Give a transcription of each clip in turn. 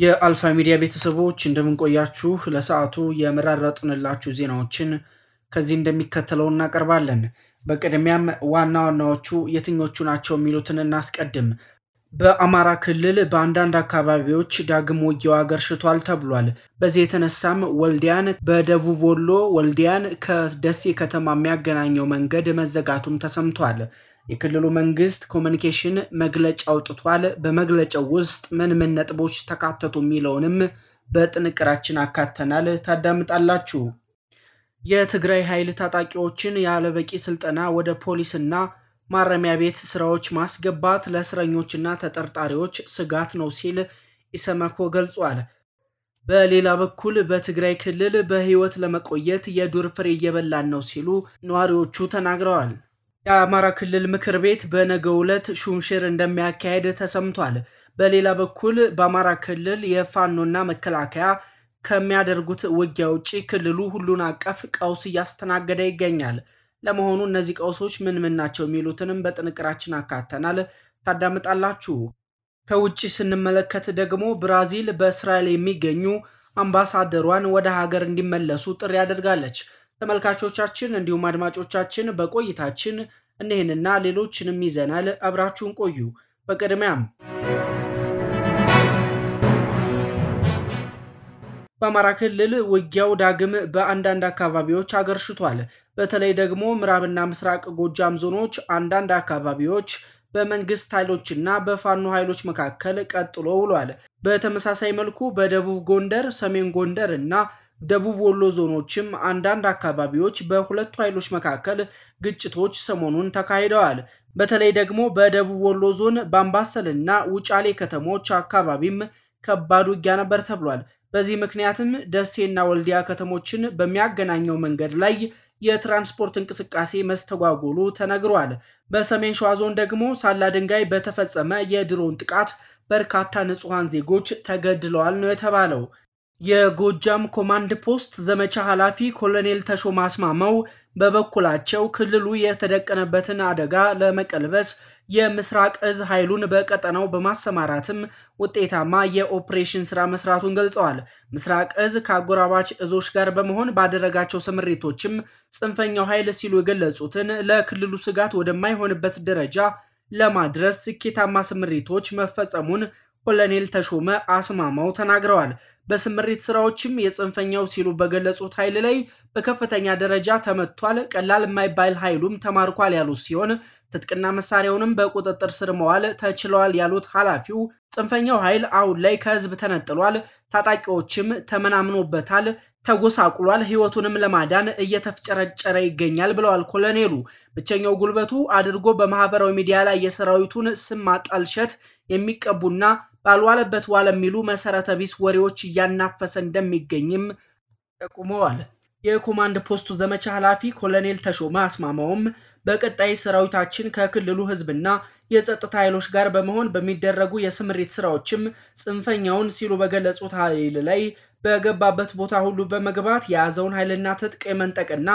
የአልፋ ሚዲያ ቤተሰቦች እንደምንቆያችሁ፣ ለሰዓቱ የመራረጥንላችሁ ዜናዎችን ከዚህ እንደሚከተለው እናቀርባለን። በቅድሚያም ዋና ዋናዎቹ የትኞቹ ናቸው የሚሉትን እናስቀድም። በአማራ ክልል በአንዳንድ አካባቢዎች ዳግም ውጊያው አገርሽቷል ተብሏል። በዚህ የተነሳም ወልዲያን በደቡብ ወሎ ወልዲያን ከደሴ ከተማ የሚያገናኘው መንገድ መዘጋቱም ተሰምቷል። የክልሉ መንግስት ኮሚኒኬሽን መግለጫ አውጥቷል። በመግለጫው ውስጥ ምን ምን ነጥቦች ተካተቱ የሚለውንም በጥንቅራችን አካተናል። ታዳምጣላችሁ። የትግራይ ኃይል ታጣቂዎችን ያለበቂ ስልጠና ወደ ፖሊስና ማረሚያ ቤት ስራዎች ማስገባት ለእስረኞችና ተጠርጣሪዎች ስጋት ነው ሲል ኢሰመኮ ገልጿል። በሌላ በኩል በትግራይ ክልል በህይወት ለመቆየት የዱር ፍሬ እየበላን ነው ሲሉ ነዋሪዎቹ ተናግረዋል። የአማራ ክልል ምክር ቤት በነገው ዕለት ሹምሽር እንደሚያካሄድ ተሰምቷል። በሌላ በኩል በአማራ ክልል የፋኖና መከላከያ ከሚያደርጉት ውጊያ ውጪ ክልሉ ሁሉን አቀፍ ቀውስ እያስተናገደ ይገኛል። ለመሆኑ እነዚህ ቀውሶች ምን ምን ናቸው የሚሉትንም በጥንቅራችን አካተናል ታዳምጣላችሁ። ከውጭ ስንመለከት ደግሞ ብራዚል በእስራኤል የሚገኙ አምባሳደሯን ወደ ሀገር እንዲመለሱ ጥሪ አድርጋለች። ተመልካቾቻችን እንዲሁም አድማጮቻችን በቆይታችን እኒህንና ሌሎችንም ይዘናል። አብራችሁን ቆዩ። በቅድሚያም በአማራ ክልል ውጊያው ዳግም በአንዳንድ አካባቢዎች አገርሽቷል። በተለይ ደግሞ ምዕራብና ምስራቅ ጎጃም ዞኖች አንዳንድ አካባቢዎች በመንግስት ኃይሎችና በፋኖ ኃይሎች መካከል ቀጥሎ ውሏል። በተመሳሳይ መልኩ በደቡብ ጎንደር፣ ሰሜን ጎንደር እና ደቡብ ወሎ ዞኖችም አንዳንድ አካባቢዎች በሁለቱ ኃይሎች መካከል ግጭቶች ሰሞኑን ተካሂደዋል። በተለይ ደግሞ በደቡብ ወሎ ዞን በአምባሰልና ውጫሌ ከተሞች አካባቢም ከባድ ውጊያ ነበር ተብሏል። በዚህ ምክንያትም ደሴና ወልዲያ ከተሞችን በሚያገናኘው መንገድ ላይ የትራንስፖርት እንቅስቃሴ መስተጓጎሉ ተነግሯል። በሰሜን ሸዋ ዞን ደግሞ ሳላ ድንጋይ በተፈጸመ የድሮን ጥቃት በርካታ ንጹሐን ዜጎች ተገድለዋል ነው የተባለው። የጎጃም ኮማንድ ፖስት ዘመቻ ኃላፊ ኮሎኔል ተሾማ አስማመው በበኩላቸው ክልሉ የተደቀነበትን አደጋ ለመቀልበስ የምስራቅ እዝ ኃይሉን በቀጠናው በማሰማራትም ውጤታማ የኦፕሬሽን ስራ መስራቱን ገልጸዋል። ምስራቅ እዝ ከአጎራባች እዞች ጋር በመሆን ባደረጋቸው ስምሪቶችም ጽንፈኛው ኃይል ሲሉ የገለጹትን ለክልሉ ስጋት ወደማይሆንበት ደረጃ ለማድረስ ስኬታማ ስምሪቶች መፈጸሙን ኮሎኔል ተሾመ አስማማው ተናግረዋል። በስምሪት ስራዎችም የጽንፈኛው ሲሉ በገለጹት ኃይል ላይ በከፍተኛ ደረጃ ተመቷል፣ ቀላል የማይባል ኃይሉም ተማርኳል ያሉት ሲሆን ትጥቅና መሳሪያውንም በቁጥጥር ስር መዋል ተችለዋል ያሉት ኃላፊው ጽንፈኛው ኃይል አሁን ላይ ከህዝብ ተነጥሏል፣ ታጣቂዎችም ተመናምኖበታል፣ ተጎሳቁሏል፣ ህይወቱንም ለማዳን እየተፍጨረጨረ ይገኛል ብለዋል ኮሎኔሉ። ብቸኛው ጉልበቱ አድርጎ በማህበራዊ ሚዲያ ላይ የሰራዊቱን ስም ማጣልሸት የሚቀቡና ባልዋለበት ዋለ የሚሉ መሰረተ ቢስ ወሬዎች እያናፈሰ እንደሚገኝም ጠቁመዋል። የኮማንድ ፖስቱ ዘመቻ ኃላፊ ኮሎኔል ተሾመ አስማማውም በቀጣይ ሰራዊታችን ከክልሉ ህዝብና የጸጥታ ኃይሎች ጋር በመሆን በሚደረጉ የስምሪት ስራዎችም ጽንፈኛውን ሲሉ በገለጹት ኃይል ላይ በገባበት ቦታ ሁሉ በመግባት የያዘውን ኃይልና ትጥቅ የመንጠቅና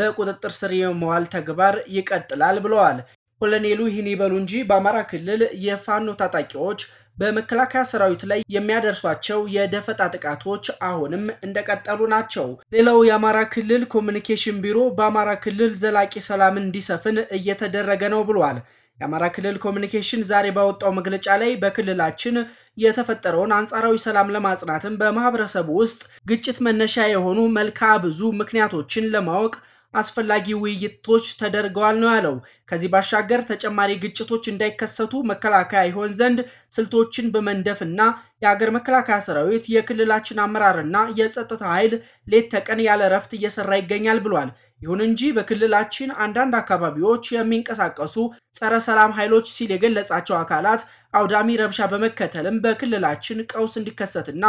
በቁጥጥር ስር የመዋል ተግባር ይቀጥላል ብለዋል። ኮሎኔሉ ይህን ይበሉ እንጂ በአማራ ክልል የፋኖ ታጣቂዎች በመከላከያ ሰራዊት ላይ የሚያደርሷቸው የደፈጣ ጥቃቶች አሁንም እንደቀጠሉ ናቸው። ሌላው የአማራ ክልል ኮሚኒኬሽን ቢሮ በአማራ ክልል ዘላቂ ሰላም እንዲሰፍን እየተደረገ ነው ብሏል። የአማራ ክልል ኮሚኒኬሽን ዛሬ ባወጣው መግለጫ ላይ በክልላችን የተፈጠረውን አንጻራዊ ሰላም ለማጽናትም በማህበረሰቡ ውስጥ ግጭት መነሻ የሆኑ መልክዓ ብዙ ምክንያቶችን ለማወቅ አስፈላጊ ውይይቶች ተደርገዋል ነው ያለው። ከዚህ ባሻገር ተጨማሪ ግጭቶች እንዳይከሰቱ መከላከያ ይሆን ዘንድ ስልቶችን በመንደፍ እና የሀገር መከላከያ ሰራዊት የክልላችን አመራርና የጸጥታ ኃይል ሌት ተቀን ያለ እረፍት እየሰራ ይገኛል ብሏል። ይሁን እንጂ በክልላችን አንዳንድ አካባቢዎች የሚንቀሳቀሱ ጸረ ሰላም ኃይሎች ሲል የገለጻቸው አካላት አውዳሚ ረብሻ በመከተልም በክልላችን ቀውስ እንዲከሰትና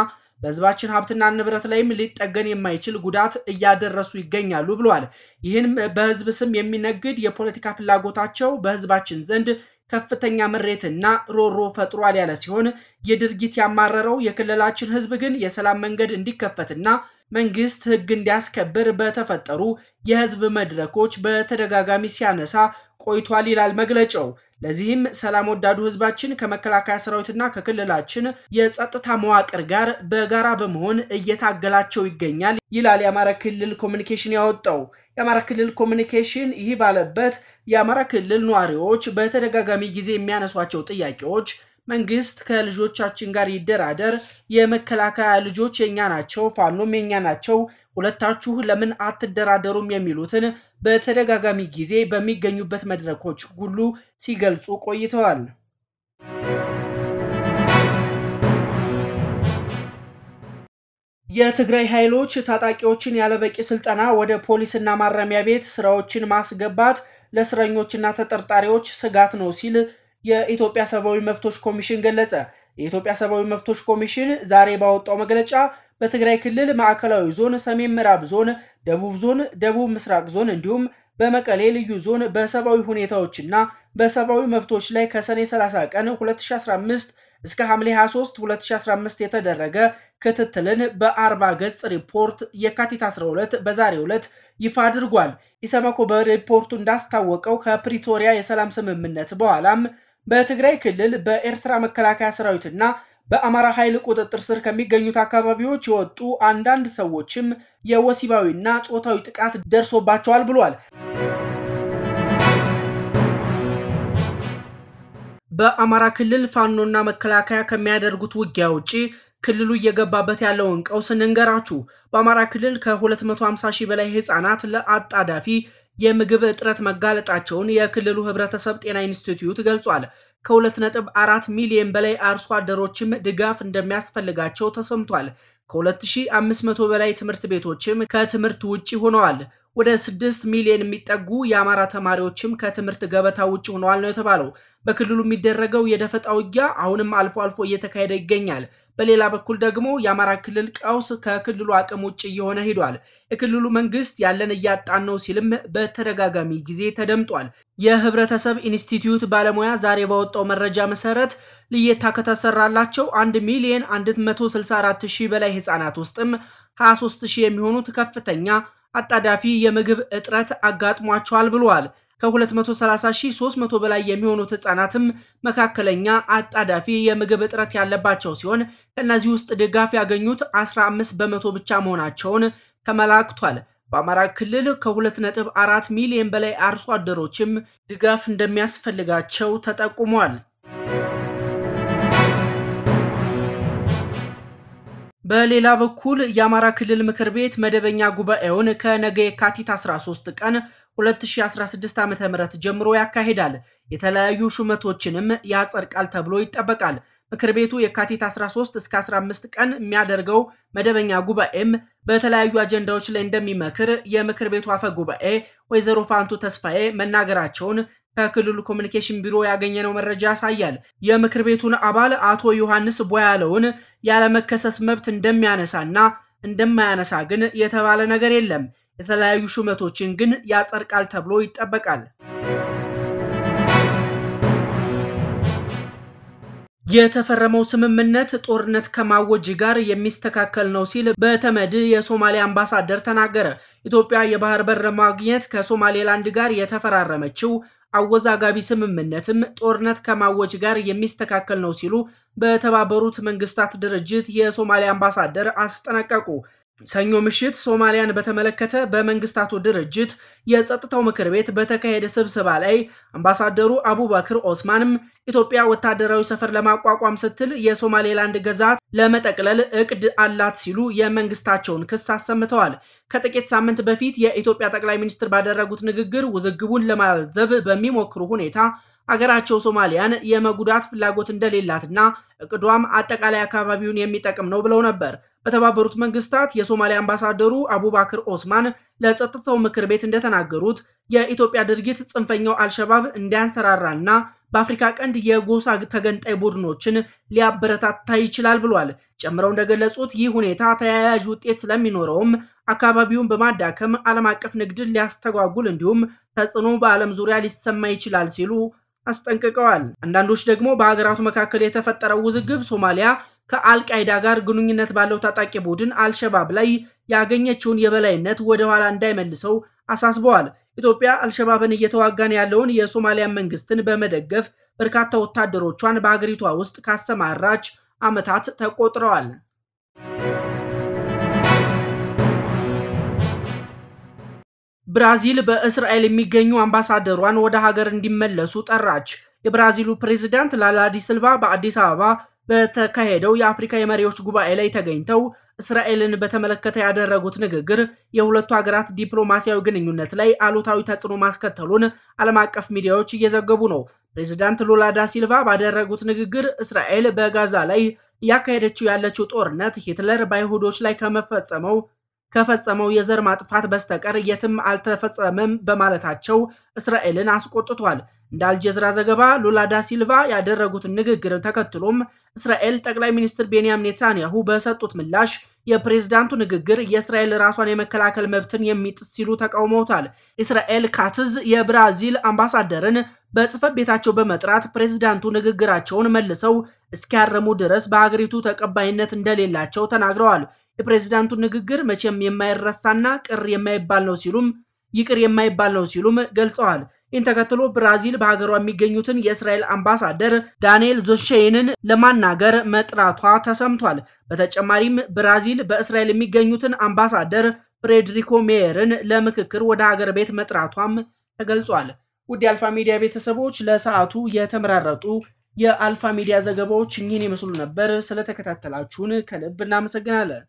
በህዝባችን ሀብትና ንብረት ላይም ሊጠገን የማይችል ጉዳት እያደረሱ ይገኛሉ ብለዋል። ይህን በህዝብ ስም የሚነግድ የፖለቲካ ፍላጎታቸው በህዝባችን ዘንድ ከፍተኛ ምሬትና ሮሮ ፈጥሯል ያለ ሲሆን የድርጊት ያማረረው የክልላችን ህዝብ ግን የሰላም መንገድ እንዲከፈትና መንግስት ህግ እንዲያስከብር በተፈጠሩ የህዝብ መድረኮች በተደጋጋሚ ሲያነሳ ቆይቷል ይላል መግለጫው። ለዚህም ሰላም ወዳዱ ህዝባችን ከመከላከያ ሰራዊትና ከክልላችን የጸጥታ መዋቅር ጋር በጋራ በመሆን እየታገላቸው ይገኛል ይላል የአማራ ክልል ኮሚኒኬሽን ያወጣው። የአማራ ክልል ኮሚኒኬሽን ይህ ባለበት የአማራ ክልል ነዋሪዎች በተደጋጋሚ ጊዜ የሚያነሷቸው ጥያቄዎች መንግስት ከልጆቻችን ጋር ይደራደር፣ የመከላከያ ልጆች የኛ ናቸው፣ ፋኖም የኛ ናቸው ሁለታችሁ ለምን አትደራደሩም የሚሉትን በተደጋጋሚ ጊዜ በሚገኙበት መድረኮች ሁሉ ሲገልጹ ቆይተዋል። የትግራይ ኃይሎች ታጣቂዎችን ያለበቂ ስልጠና ወደ ፖሊስና ማረሚያ ቤት ስራዎችን ማስገባት ለእስረኞችና ተጠርጣሪዎች ስጋት ነው ሲል የኢትዮጵያ ሰብአዊ መብቶች ኮሚሽን ገለጸ። የኢትዮጵያ ሰብአዊ መብቶች ኮሚሽን ዛሬ ባወጣው መግለጫ በትግራይ ክልል ማዕከላዊ ዞን፣ ሰሜን ምዕራብ ዞን፣ ደቡብ ዞን፣ ደቡብ ምስራቅ ዞን እንዲሁም በመቀሌ ልዩ ዞን በሰብአዊ ሁኔታዎችና በሰብአዊ መብቶች ላይ ከሰኔ 30 ቀን 2015 እስከ ሐምሌ 23 2015 የተደረገ ክትትልን በአርባ ገጽ ሪፖርት የካቲት 12 በዛሬው ዕለት ይፋ አድርጓል። ኢሰመኮ በሪፖርቱ እንዳስታወቀው ከፕሪቶሪያ የሰላም ስምምነት በኋላም በትግራይ ክልል በኤርትራ መከላከያ ሰራዊትና በአማራ ኃይል ቁጥጥር ስር ከሚገኙት አካባቢዎች የወጡ አንዳንድ ሰዎችም የወሲባዊና ጾታዊ ጥቃት ደርሶባቸዋል ብሏል። በአማራ ክልል ፋኖና መከላከያ ከሚያደርጉት ውጊያ ውጪ ክልሉ እየገባበት ያለውን ቀውስ እንንገራችሁ። በአማራ ክልል ከ250 ሺህ በላይ ህጻናት ለአጣዳፊ የምግብ እጥረት መጋለጣቸውን የክልሉ ህብረተሰብ ጤና ኢንስቲትዩት ገልጿል። ከ2.4 ሚሊዮን በላይ አርሶ አደሮችም ድጋፍ እንደሚያስፈልጋቸው ተሰምቷል። ከ2500 በላይ ትምህርት ቤቶችም ከትምህርት ውጪ ሆነዋል። ወደ ስድስት ሚሊዮን የሚጠጉ የአማራ ተማሪዎችም ከትምህርት ገበታ ውጭ ሆነዋል ነው የተባለው። በክልሉ የሚደረገው የደፈጣ ውጊያ አሁንም አልፎ አልፎ እየተካሄደ ይገኛል። በሌላ በኩል ደግሞ የአማራ ክልል ቀውስ ከክልሉ አቅም ውጭ እየሆነ ሂዷል። የክልሉ መንግስት ያለን እያጣን ነው ሲልም በተደጋጋሚ ጊዜ ተደምጧል። የህብረተሰብ ኢንስቲትዩት ባለሙያ ዛሬ ባወጣው መረጃ መሰረት ልየታ ከተሰራላቸው 1 ሚሊዮን 164 ሺህ በላይ ህጻናት ውስጥም 23 ሺህ የሚሆኑት ከፍተኛ አጣዳፊ የምግብ እጥረት አጋጥሟቸዋል ብሏል። ከ230300 በላይ የሚሆኑት ህጻናትም መካከለኛ አጣዳፊ የምግብ እጥረት ያለባቸው ሲሆን ከእነዚህ ውስጥ ድጋፍ ያገኙት 15 በመቶ ብቻ መሆናቸውን ተመላክቷል። በአማራ ክልል ከ2.4 ሚሊዮን በላይ አርሶ አደሮችም ድጋፍ እንደሚያስፈልጋቸው ተጠቁሟል። በሌላ በኩል የአማራ ክልል ምክር ቤት መደበኛ ጉባኤውን ከነገ የካቲት 13 ቀን 2016 ዓ ም ጀምሮ ያካሂዳል። የተለያዩ ሹመቶችንም ያጸድቃል ተብሎ ይጠበቃል። ምክር ቤቱ የካቲት 13 እስከ 15 ቀን የሚያደርገው መደበኛ ጉባኤም በተለያዩ አጀንዳዎች ላይ እንደሚመክር የምክር ቤቱ አፈ ጉባኤ ወይዘሮ ፋንቱ ተስፋዬ መናገራቸውን ከክልሉ ኮሚኒኬሽን ቢሮ ያገኘነው መረጃ ያሳያል። የምክር ቤቱን አባል አቶ ዮሐንስ ቦያለውን ያለመከሰስ መብት እንደሚያነሳና እንደማያነሳ ግን የተባለ ነገር የለም። የተለያዩ ሹመቶችን ግን ያጸድቃል ተብሎ ይጠበቃል። የተፈረመው ስምምነት ጦርነት ከማወጅ ጋር የሚስተካከል ነው ሲል በተመድ የሶማሌ አምባሳደር ተናገረ። ኢትዮጵያ የባህር በር ለማግኘት ከሶማሌላንድ ጋር የተፈራረመችው አወዛጋቢ ስምምነትም ጦርነት ከማወጅ ጋር የሚስተካከል ነው ሲሉ በተባበሩት መንግስታት ድርጅት የሶማሊያ አምባሳደር አስጠነቀቁ። ሰኞ ምሽት ሶማሊያን በተመለከተ በመንግስታቱ ድርጅት የጸጥታው ምክር ቤት በተካሄደ ስብሰባ ላይ አምባሳደሩ አቡበክር ኦስማንም ኢትዮጵያ ወታደራዊ ሰፈር ለማቋቋም ስትል የሶማሌላንድ ግዛት ለመጠቅለል እቅድ አላት ሲሉ የመንግስታቸውን ክስ አሰምተዋል። ከጥቂት ሳምንት በፊት የኢትዮጵያ ጠቅላይ ሚኒስትር ባደረጉት ንግግር ውዝግቡን ለማዘብ በሚሞክሩ ሁኔታ አገራቸው ሶማሊያን የመጉዳት ፍላጎት እንደሌላትና እቅዷም አጠቃላይ አካባቢውን የሚጠቅም ነው ብለው ነበር። በተባበሩት መንግስታት የሶማሊያ አምባሳደሩ አቡባክር ኦስማን ለጸጥታው ምክር ቤት እንደተናገሩት የኢትዮጵያ ድርጊት ጽንፈኛው አልሸባብ እንዲያንሰራራና በአፍሪካ ቀንድ የጎሳ ተገንጣይ ቡድኖችን ሊያበረታታ ይችላል ብሏል። ጨምረው እንደገለጹት ይህ ሁኔታ ተያያዥ ውጤት ስለሚኖረውም አካባቢውን በማዳከም ዓለም አቀፍ ንግድን ሊያስተጓጉል እንዲሁም ተጽዕኖ በዓለም ዙሪያ ሊሰማ ይችላል ሲሉ አስጠንቅቀዋል። አንዳንዶች ደግሞ በሀገራቱ መካከል የተፈጠረው ውዝግብ ሶማሊያ ከአልቃይዳ ጋር ግንኙነት ባለው ታጣቂ ቡድን አልሸባብ ላይ ያገኘችውን የበላይነት ወደ ኋላ እንዳይመልሰው አሳስበዋል። ኢትዮጵያ አልሸባብን እየተዋጋን ያለውን የሶማሊያ መንግስትን በመደገፍ በርካታ ወታደሮቿን በሀገሪቷ ውስጥ ካሰማራች ዓመታት ተቆጥረዋል። ብራዚል በእስራኤል የሚገኙ አምባሳደሯን ወደ ሀገር እንዲመለሱ ጠራች። የብራዚሉ ፕሬዚዳንት ላላዲ ስልቫ በአዲስ አበባ በተካሄደው የአፍሪካ የመሪዎች ጉባኤ ላይ ተገኝተው እስራኤልን በተመለከተ ያደረጉት ንግግር የሁለቱ ሀገራት ዲፕሎማሲያዊ ግንኙነት ላይ አሉታዊ ተጽዕኖ ማስከተሉን ዓለም አቀፍ ሚዲያዎች እየዘገቡ ነው። ፕሬዚዳንት ሉላ ዳ ሲልቫ ባደረጉት ንግግር እስራኤል በጋዛ ላይ እያካሄደችው ያለችው ጦርነት ሂትለር በአይሁዶች ላይ ከመፈጸመው ከፈጸመው የዘር ማጥፋት በስተቀር የትም አልተፈጸመም በማለታቸው እስራኤልን አስቆጥቷል። እንደ አልጀዝራ ዘገባ ሉላ ዳ ሲልቫ ያደረጉትን ንግግር ተከትሎም እስራኤል ጠቅላይ ሚኒስትር ቤንያም ኔታንያሁ በሰጡት ምላሽ የፕሬዝዳንቱ ንግግር የእስራኤል ራሷን የመከላከል መብትን የሚጥስ ሲሉ ተቃውመውታል። እስራኤል ካትዝ የብራዚል አምባሳደርን በጽህፈት ቤታቸው በመጥራት ፕሬዝዳንቱ ንግግራቸውን መልሰው እስኪያረሙ ድረስ በሀገሪቱ ተቀባይነት እንደሌላቸው ተናግረዋል። የፕሬዝዳንቱ ንግግር መቼም የማይረሳና ቅር የማይባል ነው ሲሉም ይቅር የማይባል ነው ሲሉም ገልጸዋል። ይህን ተከትሎ ብራዚል በሀገሯ የሚገኙትን የእስራኤል አምባሳደር ዳንኤል ዞሼንን ለማናገር መጥራቷ ተሰምቷል። በተጨማሪም ብራዚል በእስራኤል የሚገኙትን አምባሳደር ፍሬድሪኮ ሜየርን ለምክክር ወደ ሀገር ቤት መጥራቷም ተገልጿል። ውድ የአልፋ ሚዲያ ቤተሰቦች ለሰዓቱ የተመራረጡ የአልፋ ሚዲያ ዘገባዎች እኚህን ይመስሉ ነበር። ስለተከታተላችሁን ከልብ እናመሰግናለን።